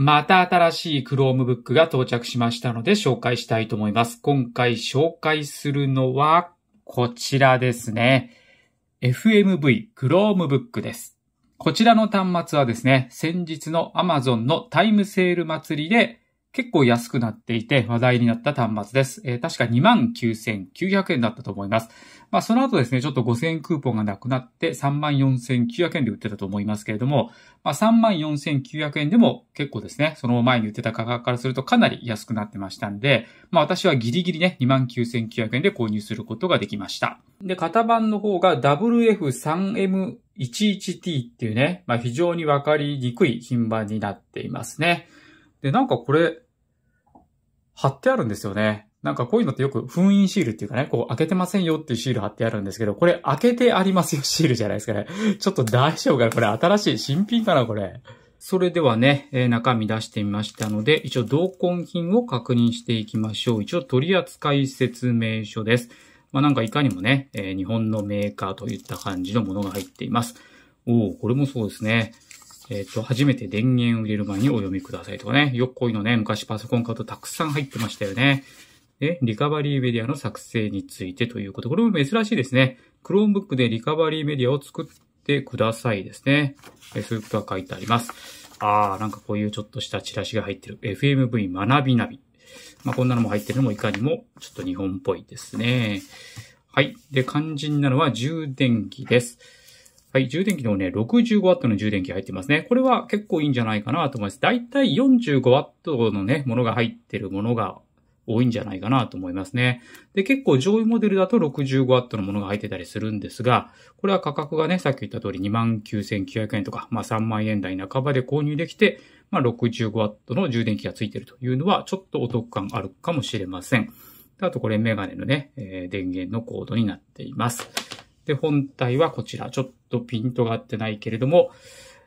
また新しい Chromebook が到着しましたので紹介したいと思います。今回紹介するのはこちらですね。FMV Chromebook です。こちらの端末はですね、先日の Amazon のタイムセール祭りで結構安くなっていて話題になった端末です。えー、確か29,900円だったと思います。まあその後ですね、ちょっと5000円クーポンがなくなって34,900円で売ってたと思いますけれども、まあ34,900円でも結構ですね、その前に売ってた価格からするとかなり安くなってましたんで、まあ私はギリギリね、29,900円で購入することができました。で、型番の方が WF3M 11T っていうね、まあ非常にわかりにくい品番になっていますね。で、なんかこれ、貼ってあるんですよね。なんかこういうのってよく封印シールっていうかね、こう開けてませんよっていうシール貼ってあるんですけど、これ開けてありますよシールじゃないですかね。ちょっと大丈夫かなこれ新しい新品かなこれ。それではね、えー、中身出してみましたので、一応同梱品を確認していきましょう。一応取扱説明書です。まあなんかいかにもね、えー、日本のメーカーといった感じのものが入っています。おお、これもそうですね。えっ、ー、と、初めて電源を入れる前にお読みくださいとかね。よっこいのね、昔パソコン買うとたくさん入ってましたよね。で、リカバリーメディアの作成についてということ。これも珍しいですね。Chromebook でリカバリーメディアを作ってくださいですね。えー、そういうことが書いてあります。あー、なんかこういうちょっとしたチラシが入ってる。FMV 学びナビ。まあ、こんなのも入ってるのもいかにもちょっと日本っぽいですね。はい。で、肝心なのは充電器です。はい、充電器のね、65W の充電器入ってますね。これは結構いいんじゃないかなと思います。だいたい 45W のね、ものが入ってるものが多いんじゃないかなと思いますね。で、結構上位モデルだと 65W のものが入ってたりするんですが、これは価格がね、さっき言った通り29,900円とか、まあ3万円台半ばで購入できて、まあ 65W の充電器がついてるというのは、ちょっとお得感あるかもしれません。あとこれメガネのね、えー、電源のコードになっています。で、本体はこちら。ちょっとピントが合ってないけれども、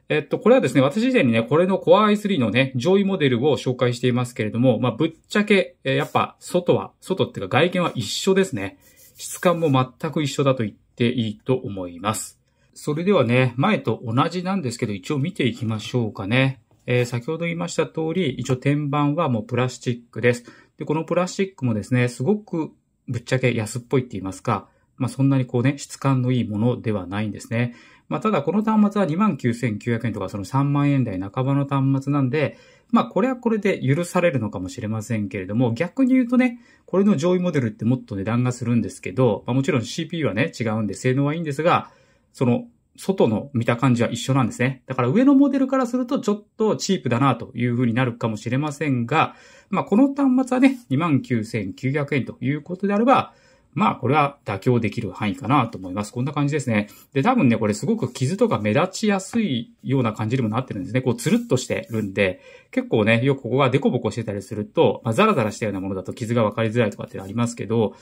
えっと、これはですね、私以前にね、これの Core i3 のね、上位モデルを紹介していますけれども、まあ、ぶっちゃけ、えやっぱ、外は、外っていうか外見は一緒ですね。質感も全く一緒だと言っていいと思います。それではね、前と同じなんですけど、一応見ていきましょうかね。えー、先ほど言いました通り、一応天板はもうプラスチックです。で、このプラスチックもですね、すごくぶっちゃけ安っぽいって言いますか、まあ、そんなにこうね、質感のいいものではないんですね。まあ、ただこの端末は29,900円とかその3万円台半ばの端末なんで、まあ、これはこれで許されるのかもしれませんけれども、逆に言うとね、これの上位モデルってもっと値段がするんですけど、まあ、もちろん CPU はね、違うんで性能はいいんですが、その、外の見た感じは一緒なんですね。だから上のモデルからするとちょっとチープだなという風になるかもしれませんが、まあこの端末はね、29,900円ということであれば、まあ、これは妥協できる範囲かなと思います。こんな感じですね。で、多分ね、これすごく傷とか目立ちやすいような感じにもなってるんですね。こう、つるっとしてるんで、結構ね、よくここがデコボコしてたりすると、まあ、ザラザラしたようなものだと傷が分かりづらいとかってありますけど、こ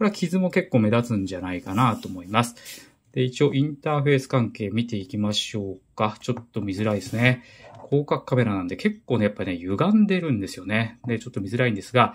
れは傷も結構目立つんじゃないかなと思います。で、一応インターフェース関係見ていきましょうか。ちょっと見づらいですね。広角カメラなんで結構ね、やっぱね、歪んでるんですよね。で、ちょっと見づらいんですが、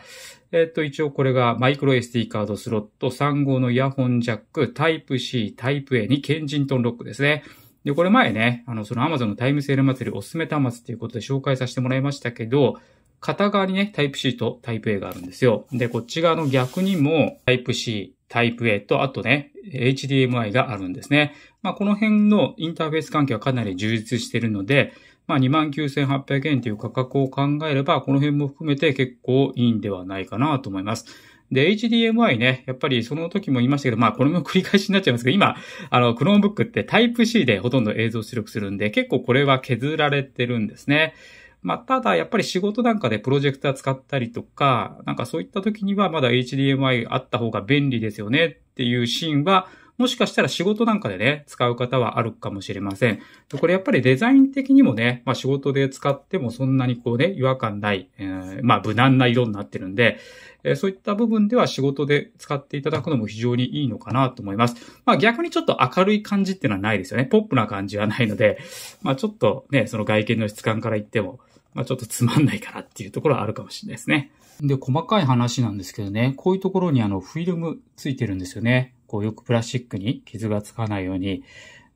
えっ、と、一応これがマイクロ SD カードスロット3号のイヤホンジャック、タイプ C、タイプ A にケンジントンロックですね。で、これ前ね、あの、その Amazon のタイムセール祭りおすすめ端末っていうことで紹介させてもらいましたけど、片側にね、タイプ C とタイプ A があるんですよ。で、こっち側の逆にも、タイプ C、タイプ A と、あとね、HDMI があるんですね。まあ、この辺のインターフェース関係はかなり充実してるので、まあ、29,800円という価格を考えれば、この辺も含めて結構いいんではないかなと思います。で、HDMI ね、やっぱりその時も言いましたけど、まあこれも繰り返しになっちゃいますけど、今、あの、Chromebook って Type-C でほとんど映像出力するんで、結構これは削られてるんですね。まあ、ただやっぱり仕事なんかでプロジェクター使ったりとか、なんかそういった時にはまだ HDMI あった方が便利ですよねっていうシーンは、もしかしたら仕事なんかでね、使う方はあるかもしれません。これやっぱりデザイン的にもね、まあ仕事で使ってもそんなにこうね、違和感ない、えー、まあ無難な色になってるんで、えー、そういった部分では仕事で使っていただくのも非常にいいのかなと思います。まあ逆にちょっと明るい感じっていうのはないですよね。ポップな感じはないので、まあちょっとね、その外見の質感から言っても、まあちょっとつまんないかなっていうところはあるかもしれないですね。で、細かい話なんですけどね、こういうところにあのフィルムついてるんですよね。こうよくプラスチックに傷がつかないように。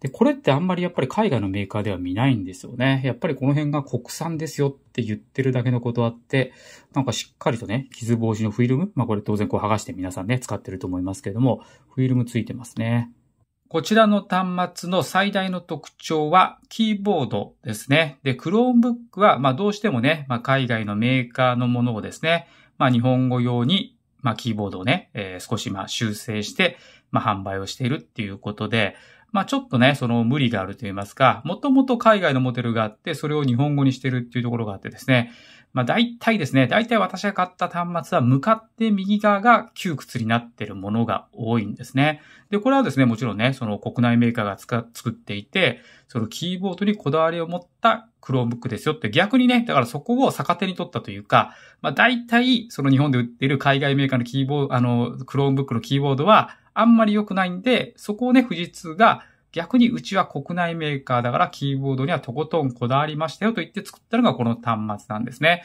で、これってあんまりやっぱり海外のメーカーでは見ないんですよね。やっぱりこの辺が国産ですよって言ってるだけのことあって、なんかしっかりとね、傷防止のフィルム、まあこれ当然こう剥がして皆さんね、使ってると思いますけれども、フィルムついてますね。こちらの端末の最大の特徴はキーボードですね。で、Chromebook は、まあどうしてもね、まあ海外のメーカーのものをですね、まあ日本語用にまあ、キーボードをね、えー、少しまあ修正して、まあ、販売をしているっていうことで、まあ、ちょっとね、その無理があると言いますか、もともと海外のモデルがあって、それを日本語にしてるっていうところがあってですね、まあ、大体ですね、大体私が買った端末は向かって右側が窮屈になってるものが多いんですね。で、これはですね、もちろんね、その国内メーカーが作っていて、そのキーボードにこだわりを持った Chromebook ですよって逆にね、だからそこを逆手に取ったというか、まあ大体その日本で売ってる海外メーカーのキーボード、あの、Chromebook のキーボードはあんまり良くないんで、そこをね、富士通が逆にうちは国内メーカーだからキーボードにはとことんこだわりましたよと言って作ったのがこの端末なんですね。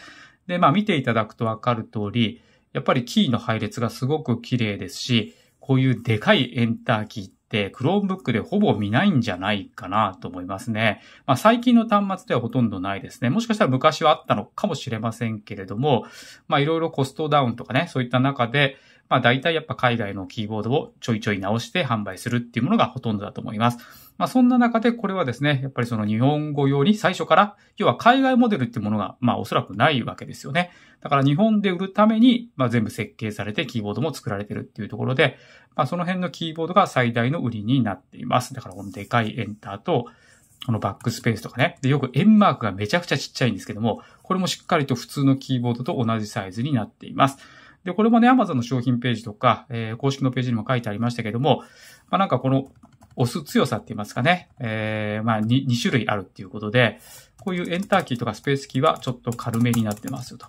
で、まあ見ていただくとわかる通り、やっぱりキーの配列がすごく綺麗ですし、こういうでかいエンターキーっ Chromebook でほぼ見ないんじゃないかなと思いますね。まあ、最近の端末ではほとんどないですね。もしかしたら昔はあったのかもしれませんけれども、まあいろいろコストダウンとかね、そういった中で、まあ大体やっぱ海外のキーボードをちょいちょい直して販売するっていうものがほとんどだと思います。まあ、そんな中でこれはですね、やっぱりその日本語用に最初から、要は海外モデルってものが、まあ、おそらくないわけですよね。だから日本で売るために、まあ、全部設計されてキーボードも作られてるっていうところで、まあ、その辺のキーボードが最大の売りになっています。だからこのでかいエンターと、このバックスペースとかね。で、よく円マークがめちゃくちゃちっちゃいんですけども、これもしっかりと普通のキーボードと同じサイズになっています。で、これもね、Amazon の商品ページとか、えー、公式のページにも書いてありましたけども、まあ、なんかこの押す強さって言いますかね、えー、まあ 2, 2種類あるっていうことで、こういうエンターキーとかスペースキーはちょっと軽めになってますよと。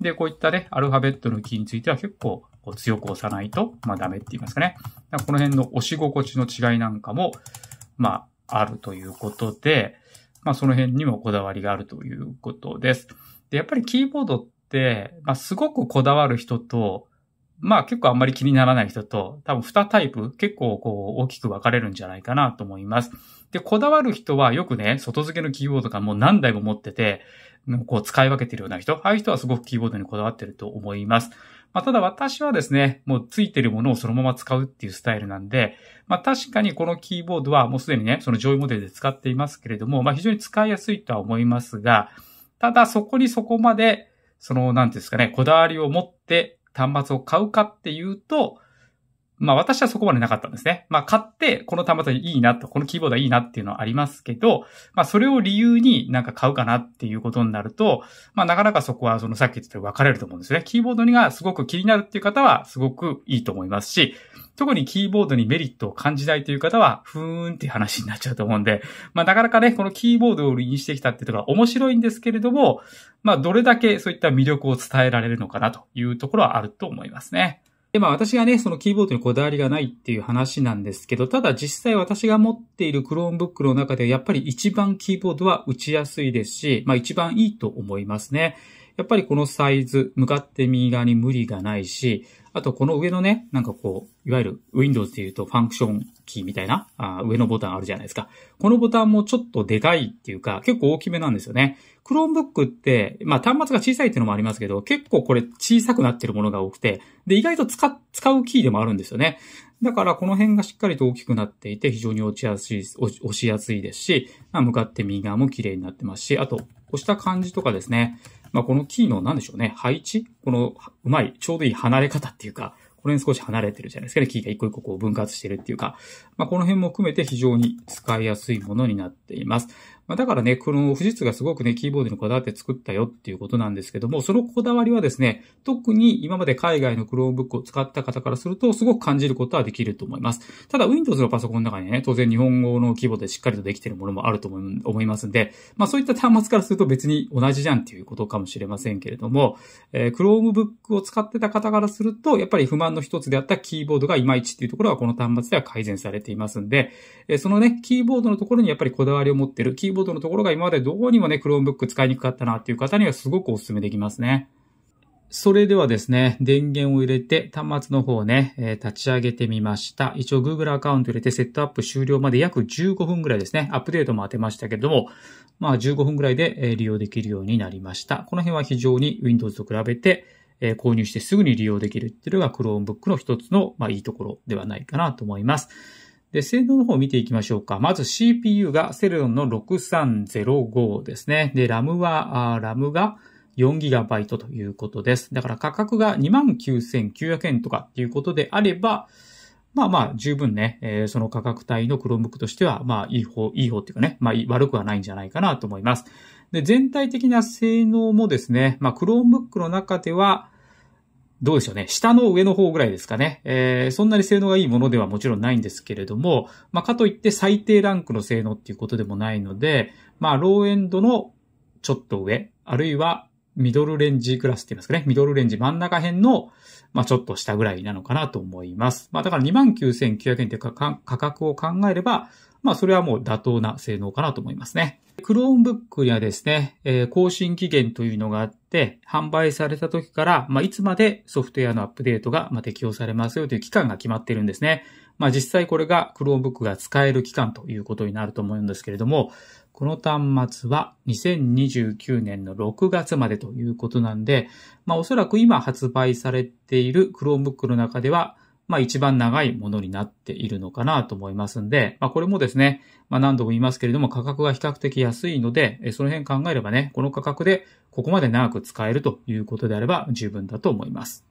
で、こういったね、アルファベットのキーについては結構強く押さないと、まあダメって言いますかね。かこの辺の押し心地の違いなんかも、まあ、あるということで、まあその辺にもこだわりがあるということです。で、やっぱりキーボードって、まあすごくこだわる人と、まあ結構あんまり気にならない人と、多分2タイプ結構こう大きく分かれるんじゃないかなと思います。で、こだわる人はよくね、外付けのキーボードがもう何台も持ってて、こう使い分けてるような人、ああいう人はすごくキーボードにこだわってると思います。まあ、ただ私はですね、もうついてるものをそのまま使うっていうスタイルなんで、まあ、確かにこのキーボードはもうすでにね、その上位モデルで使っていますけれども、まあ、非常に使いやすいとは思いますが、ただそこにそこまで、その、なんですかね、こだわりを持って端末を買うかっていうと、まあ私はそこまでなかったんですね。まあ買って、この端末いいなと、このキーボードはいいなっていうのはありますけど、まあそれを理由になんか買うかなっていうことになると、まあなかなかそこはそのさっき言ったように分かれると思うんですね。キーボードがすごく気になるっていう方はすごくいいと思いますし、特にキーボードにメリットを感じないという方は、ふーんっていう話になっちゃうと思うんで、まあなかなかね、このキーボードを売りにしてきたっていうのが面白いんですけれども、まあどれだけそういった魅力を伝えられるのかなというところはあると思いますね。で、まあ私がね、そのキーボードにこだわりがないっていう話なんですけど、ただ実際私が持っている Chromebook の中でやっぱり一番キーボードは打ちやすいですし、まあ一番いいと思いますね。やっぱりこのサイズ、向かって右側に無理がないし、あと、この上のね、なんかこう、いわゆる Windows で言うとファンクションキーみたいな、あ上のボタンあるじゃないですか。このボタンもちょっとでかいっていうか、結構大きめなんですよね。Chromebook って、まあ端末が小さいっていうのもありますけど、結構これ小さくなってるものが多くて、で、意外と使、使うキーでもあるんですよね。だからこの辺がしっかりと大きくなっていて、非常に落ちやすい、押しやすいですし、まあ、向かって右側も綺麗になってますし、あと、押した感じとかですね。まあ、このキーの何でしょうね、配置この、うまい、ちょうどいい離れ方っていうか、これに少し離れてるじゃないですかね。キーが一個一個こう分割してるっていうか、まあ、この辺も含めて非常に使いやすいものになっています。まあ、だからね、この富士通がすごくね、キーボードにこだわって作ったよっていうことなんですけども、そのこだわりはですね、特に今まで海外の Chromebook を使った方からすると、すごく感じることはできると思います。ただ、Windows のパソコンの中にね、当然日本語のキーボードでしっかりとできているものもあると思いますんで、まあそういった端末からすると別に同じじゃんっていうことかもしれませんけれども、えー、Chromebook を使ってた方からすると、やっぱり不満の一つであったキーボードがいまいちっていうところはこの端末では改善されていますんで、えー、そのね、キーボードのところにやっぱりこだわりを持ってる、キーーボードのところが今までどうにもね、Chromebook 使いにくかったなっていう方にはすごくお勧めできますね。それではですね、電源を入れて端末の方をね、えー、立ち上げてみました。一応 Google アカウント入れてセットアップ終了まで約15分ぐらいですね。アップデートも当てましたけども、まあ15分ぐらいで利用できるようになりました。この辺は非常に Windows と比べて、え購入してすぐに利用できるっていうのが Chromebook の一つの、まあ、いいところではないかなと思います。で、性能の方を見ていきましょうか。まず CPU がセレロンの6305ですね。で、RAM は、RAM が 4GB ということです。だから価格が29,900円とかっていうことであれば、まあまあ、十分ね、えー、その価格帯の Chromebook としては、まあ、いい方、いい方っていうかね、まあ、悪くはないんじゃないかなと思います。で、全体的な性能もですね、まあ、Chromebook の中では、どうでしょうね。下の上の方ぐらいですかね。えー、そんなに性能がいいものではもちろんないんですけれども、まあ、かといって最低ランクの性能っていうことでもないので、まあ、ローエンドのちょっと上、あるいはミドルレンジクラスって言いますかね。ミドルレンジ真ん中辺の、まあ、ちょっと下ぐらいなのかなと思います。まあ、だから29,900円というか価格を考えれば、まあそれはもう妥当な性能かなと思いますね。Chromebook にはですね、え更新期限というのがあって、販売された時から、まあ、いつまでソフトウェアのアップデートが、ま適用されますよという期間が決まってるんですね。まあ、実際これが Chromebook が使える期間ということになると思うんですけれども、この端末は2029年の6月までということなんで、まあ、おそらく今発売されている Chromebook の中では、まあ一番長いものになっているのかなと思いますんで、まあこれもですね、まあ何度も言いますけれども価格が比較的安いので、その辺考えればね、この価格でここまで長く使えるということであれば十分だと思います。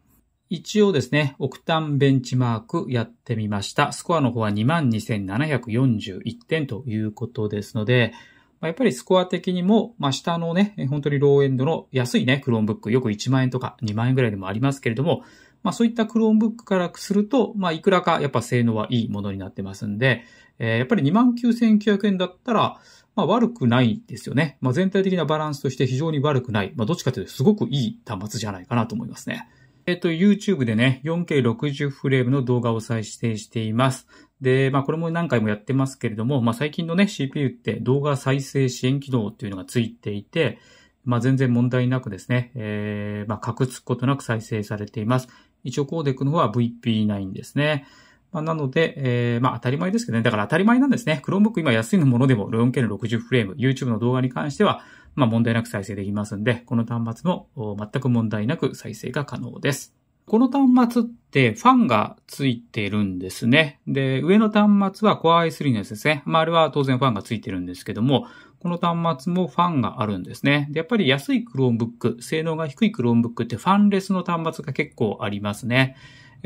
一応ですね、オクタンベンチマークやってみました。スコアの方は22,741点ということですので、まやっぱりスコア的にも、まあ、下のね、本当にローエンドの安いね、クローンブック、よく1万円とか2万円ぐらいでもありますけれども、まあそういった Chromebook からすると、まあいくらかやっぱ性能はいいものになってますんで、えー、やっぱり29,900円だったら、まあ悪くないですよね。まあ全体的なバランスとして非常に悪くない。まあどっちかというとすごくいい端末じゃないかなと思いますね。えっと、YouTube でね、4K60 フレームの動画を再生しています。で、まあ、これも何回もやってますけれども、まあ、最近のね、CPU って動画再生支援機能っていうのがついていて、まあ、全然問題なくですね、えー、まあ、隠すことなく再生されています。一応コーデックの方は VP9 ですね。まあ、なので、えー、まあ当たり前ですけどね。だから当たり前なんですね。Chromebook 今安いのものでも 4K60 フレーム、YouTube の動画に関しては、まあ問題なく再生できますんで、この端末も全く問題なく再生が可能です。この端末ってファンがついてるんですね。で、上の端末は Core i3 のやつですね。まあ、あれは当然ファンがついてるんですけども、この端末もファンがあるんですね。で、やっぱり安い Chromebook、性能が低い Chromebook ってファンレスの端末が結構ありますね。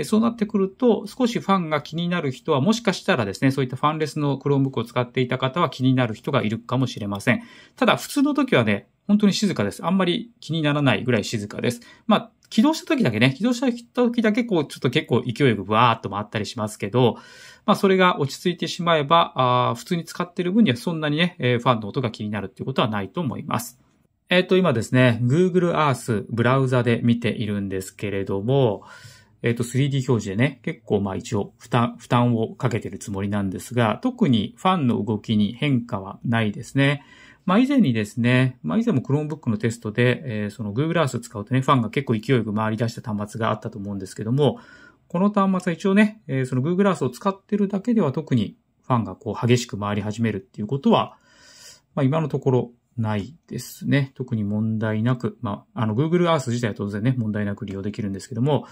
そうなってくると、少しファンが気になる人は、もしかしたらですね、そういったファンレスの Chromebook を使っていた方は気になる人がいるかもしれません。ただ、普通の時はね、本当に静かです。あんまり気にならないぐらい静かです。まあ、起動した時だけね、起動した時だけこう、ちょっと結構勢いよくワーっと回ったりしますけど、まあ、それが落ち着いてしまえば、あ普通に使ってる分にはそんなにね、えファンの音が気になるっていうことはないと思います。えっ、ー、と、今ですね、Google Earth ブラウザで見ているんですけれども、えっ、ー、と、3D 表示でね、結構まあ一応負担、負担をかけてるつもりなんですが、特にファンの動きに変化はないですね。まあ以前にですね、まあ以前も Chromebook のテストで、えー、その Google Earth 使うとね、ファンが結構勢いよく回り出した端末があったと思うんですけども、この端末は一応ね、えー、その Google Earth を使ってるだけでは特にファンがこう激しく回り始めるっていうことは、まあ今のところないですね。特に問題なく、まあ、あの Google Earth 自体は当然ね、問題なく利用できるんですけども、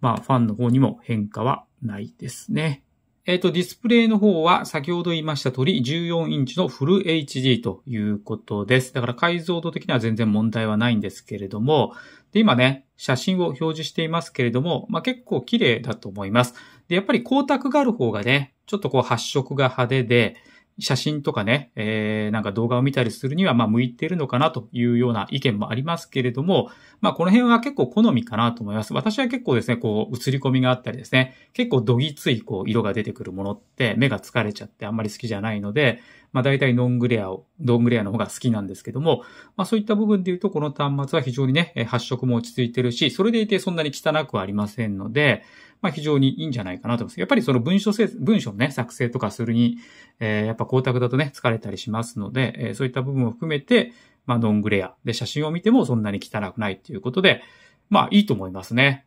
まあ、ファンの方にも変化はないですね。えっ、ー、と、ディスプレイの方は先ほど言いました通り14インチのフル HD ということです。だから解像度的には全然問題はないんですけれども、で、今ね、写真を表示していますけれども、まあ、結構綺麗だと思います。で、やっぱり光沢がある方がね、ちょっとこう発色が派手で、写真とかね、えー、なんか動画を見たりするには、まあ、向いてるのかなというような意見もありますけれども、まあ、この辺は結構好みかなと思います。私は結構ですね、こう、映り込みがあったりですね、結構どぎつい、こう、色が出てくるものって、目が疲れちゃってあんまり好きじゃないので、まあ大体ノングレアを、ドングレアの方が好きなんですけども、まあそういった部分で言うとこの端末は非常にね、発色も落ち着いてるし、それでいてそんなに汚くはありませんので、まあ非常にいいんじゃないかなと思います。やっぱりその文書せ、文書のね、作成とかするに、えー、やっぱ光沢だとね、疲れたりしますので、えー、そういった部分を含めて、まあノングレアで写真を見てもそんなに汚くないっていうことで、まあいいと思いますね。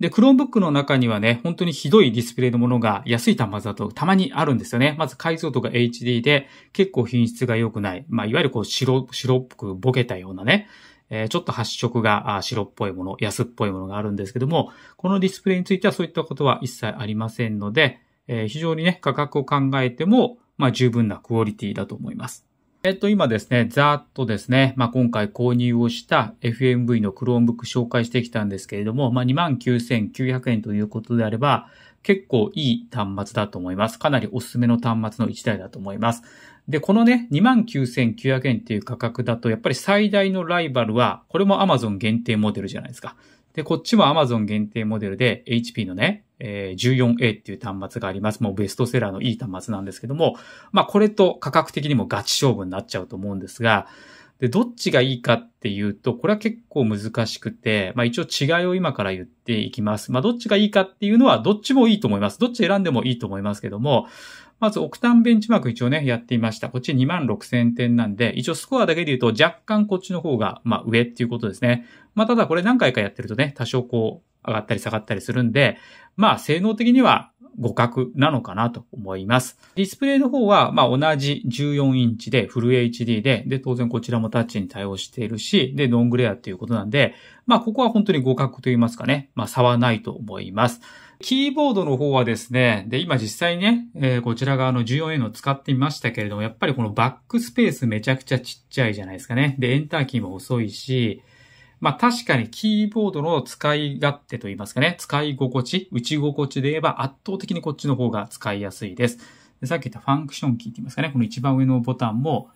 で、Chromebook の中にはね、本当にひどいディスプレイのものが安い端末だとたまにあるんですよね。まず解像度が HD で結構品質が良くない。まあ、いわゆるこう白、白っぽくボケたようなね、えー、ちょっと発色が白っぽいもの、安っぽいものがあるんですけども、このディスプレイについてはそういったことは一切ありませんので、えー、非常にね、価格を考えても、まあ、十分なクオリティだと思います。えっと、今ですね、ざーっとですね、まあ、今回購入をした FMV の Chromebook 紹介してきたんですけれども、まあ、29,900円ということであれば、結構いい端末だと思います。かなりおすすめの端末の1台だと思います。で、このね、29,900円っていう価格だと、やっぱり最大のライバルは、これも Amazon 限定モデルじゃないですか。で、こっちも Amazon 限定モデルで HP のね、え 14A っていう端末があります。もうベストセラーのいい端末なんですけども、まあこれと価格的にもガチ勝負になっちゃうと思うんですが、で、どっちがいいかっていうと、これは結構難しくて、まあ一応違いを今から言っていきます。まあどっちがいいかっていうのは、どっちもいいと思います。どっち選んでもいいと思いますけども、まず、オクタンベンチマーク一応ね、やっていました。こっち2 6000点なんで、一応スコアだけで言うと若干こっちの方が、まあ、上っていうことですね。まあ、ただこれ何回かやってるとね、多少こう、上がったり下がったりするんで、まあ、性能的には互角なのかなと思います。ディスプレイの方は、まあ、同じ14インチでフル HD で、で、当然こちらもタッチに対応しているし、で、ノングレアっていうことなんで、まあ、ここは本当に互角と言いますかね、まあ、差はないと思います。キーボードの方はですね、で、今実際ね、えー、こちら側の 14A の使ってみましたけれども、やっぱりこのバックスペースめちゃくちゃちっちゃいじゃないですかね。で、エンターキーも遅いし、まあ確かにキーボードの使い勝手と言いますかね、使い心地、打ち心地で言えば圧倒的にこっちの方が使いやすいです。でさっき言ったファンクションキーって言いますかね、この一番上のボタンも、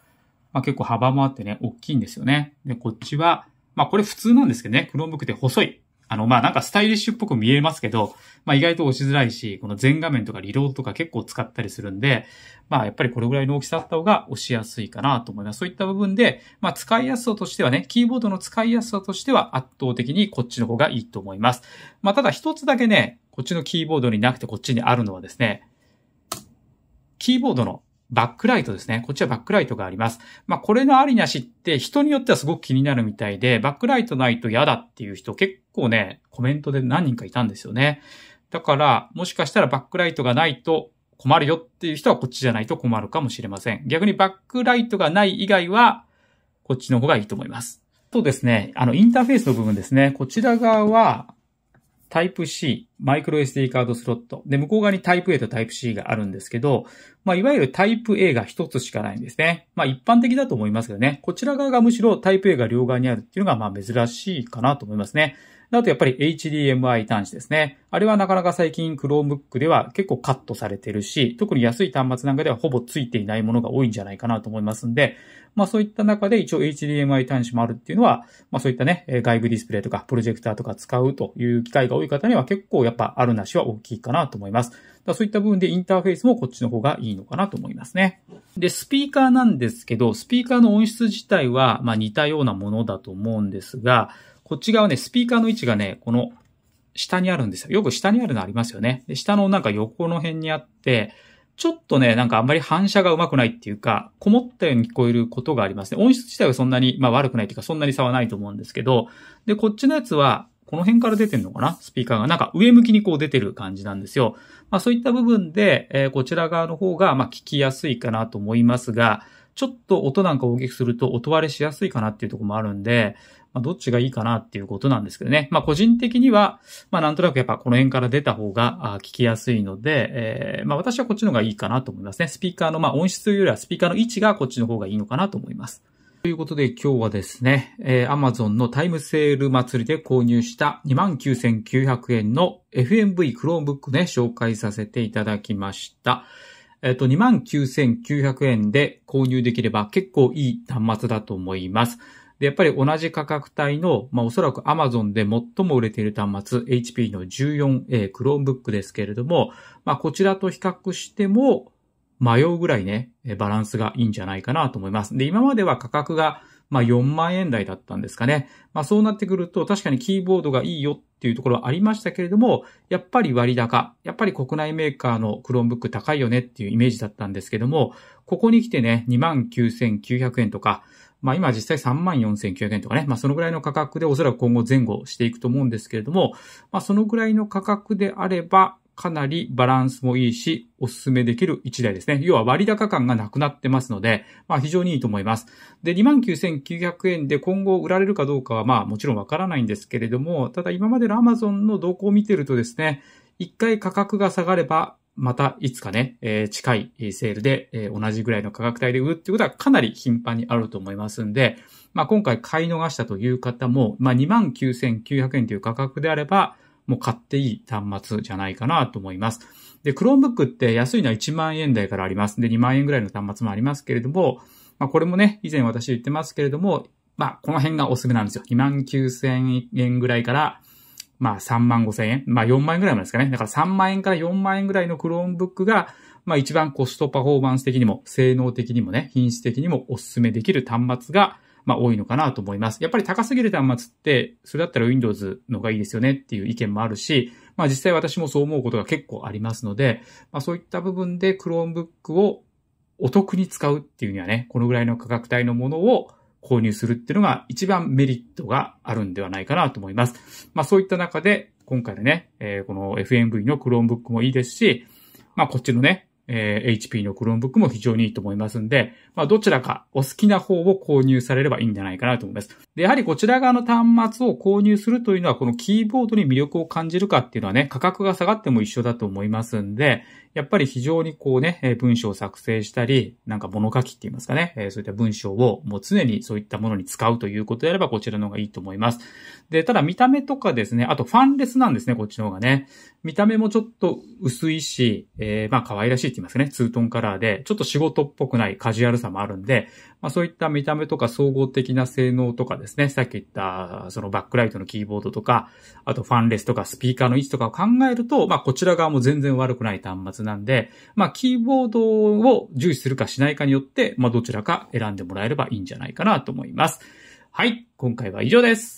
まあ、結構幅もあってね、大きいんですよね。で、こっちは、まあこれ普通なんですけどね、Chromebook で細い。あの、まあ、なんかスタイリッシュっぽく見えますけど、まあ、意外と押しづらいし、この全画面とかリロードとか結構使ったりするんで、まあ、やっぱりこれぐらいの大きさあった方が押しやすいかなと思います。そういった部分で、まあ、使いやすさとしてはね、キーボードの使いやすさとしては圧倒的にこっちの方がいいと思います。まあ、ただ一つだけね、こっちのキーボードになくてこっちにあるのはですね、キーボードのバックライトですね。こっちはバックライトがあります。まあ、これのありなしって人によってはすごく気になるみたいで、バックライトないと嫌だっていう人結構ね、コメントで何人かいたんですよね。だから、もしかしたらバックライトがないと困るよっていう人はこっちじゃないと困るかもしれません。逆にバックライトがない以外は、こっちの方がいいと思います。とですね、あの、インターフェースの部分ですね。こちら側は、タイプ C、マイクロ SD カードスロット。で、向こう側にタイプ A とタイプ C があるんですけど、まあ、いわゆるタイプ A が一つしかないんですね。まあ、一般的だと思いますけどね。こちら側がむしろタイプ A が両側にあるっていうのが、まあ、珍しいかなと思いますね。あとやっぱり HDMI 端子ですね。あれはなかなか最近 Chromebook では結構カットされてるし、特に安い端末なんかではほぼついていないものが多いんじゃないかなと思いますんで、まあそういった中で一応 HDMI 端子もあるっていうのは、まあそういったね、外部ディスプレイとかプロジェクターとか使うという機会が多い方には結構やっぱあるなしは大きいかなと思います。だそういった部分でインターフェースもこっちの方がいいのかなと思いますね。で、スピーカーなんですけど、スピーカーの音質自体はまあ似たようなものだと思うんですが、こっち側ね、スピーカーの位置がね、この下にあるんですよ。よく下にあるのありますよね。で下のなんか横の辺にあって、ちょっとね、なんかあんまり反射が上手くないっていうか、こもったように聞こえることがありますね。音質自体はそんなに、まあ悪くないっていうか、そんなに差はないと思うんですけど、で、こっちのやつは、この辺から出てんのかなスピーカーが。なんか上向きにこう出てる感じなんですよ。まあそういった部分で、えー、こちら側の方が、まあ聞きやすいかなと思いますが、ちょっと音なんか大きくすると音割れしやすいかなっていうところもあるんで、まあ、どっちがいいかなっていうことなんですけどね。まあ、個人的には、まあ、なんとなくやっぱこの辺から出た方が聞きやすいので、えー、まあ、私はこっちの方がいいかなと思いますね。スピーカーの、まあ、音質よりはスピーカーの位置がこっちの方がいいのかなと思います。ということで今日はですね、えー、Amazon のタイムセール祭りで購入した29,900円の FMV Chromebook ね、紹介させていただきました。えっ、ー、と、29,900円で購入できれば結構いい端末だと思います。で、やっぱり同じ価格帯の、まあ、おそらく Amazon で最も売れている端末、HP の 14A Chromebook ですけれども、まあ、こちらと比較しても、迷うぐらいね、バランスがいいんじゃないかなと思います。で、今までは価格が、まあ、4万円台だったんですかね。まあ、そうなってくると、確かにキーボードがいいよっていうところはありましたけれども、やっぱり割高、やっぱり国内メーカーの Chromebook 高いよねっていうイメージだったんですけども、ここに来てね、29,900円とか、まあ今実際34,900円とかね、まあそのぐらいの価格でおそらく今後前後していくと思うんですけれども、まあそのぐらいの価格であれば、かなりバランスもいいし、おすすめできる1台ですね。要は割高感がなくなってますので、まあ非常にいいと思います。で、29,900円で今後売られるかどうかはまあもちろんわからないんですけれども、ただ今までの Amazon の動向を見てるとですね、一回価格が下がれば、またいつかね、えー、近いセールで、えー、同じぐらいの価格帯で売るっていうことはかなり頻繁にあると思いますんで、まあ、今回買い逃したという方も、まあ、29,900円という価格であれば、もう買っていい端末じゃないかなと思います。で、Chromebook って安いのは1万円台からあります。で、2万円ぐらいの端末もありますけれども、まあ、これもね、以前私言ってますけれども、まあ、この辺がおすすめなんですよ。2万9000円ぐらいから、まあ3万5千円まあ4万円ぐらいまでですかね。だから3万円から4万円ぐらいの Chromebook が、まあ一番コストパフォーマンス的にも、性能的にもね、品質的にもお勧めできる端末が、まあ多いのかなと思います。やっぱり高すぎる端末って、それだったら Windows のがいいですよねっていう意見もあるし、まあ実際私もそう思うことが結構ありますので、まあそういった部分で Chromebook をお得に使うっていうにはね、このぐらいの価格帯のものを、購入するっていうのが一番メリットがあるんではないかなと思います。まあそういった中で、今回でね、えー、この FMV の Chromebook もいいですし、まあこっちのね、えー、HP の Chromebook も非常にいいと思いますんで、まあ、どちらかお好きな方を購入されればいいんじゃないかなと思います。で、やはりこちら側の端末を購入するというのは、このキーボードに魅力を感じるかっていうのはね、価格が下がっても一緒だと思いますんで、やっぱり非常にこうね、文章を作成したり、なんか物書きって言いますかね、そういった文章をもう常にそういったものに使うということであれば、こちらの方がいいと思います。で、ただ見た目とかですね、あとファンレスなんですね、こっちの方がね。見た目もちょっと薄いし、えー、まあ可愛らしいきますね。ツートンカラーで、ちょっと仕事っぽくないカジュアルさもあるんで、まあそういった見た目とか総合的な性能とかですね、さっき言ったそのバックライトのキーボードとか、あとファンレスとかスピーカーの位置とかを考えると、まあこちら側も全然悪くない端末なんで、まあキーボードを重視するかしないかによって、まあどちらか選んでもらえればいいんじゃないかなと思います。はい、今回は以上です。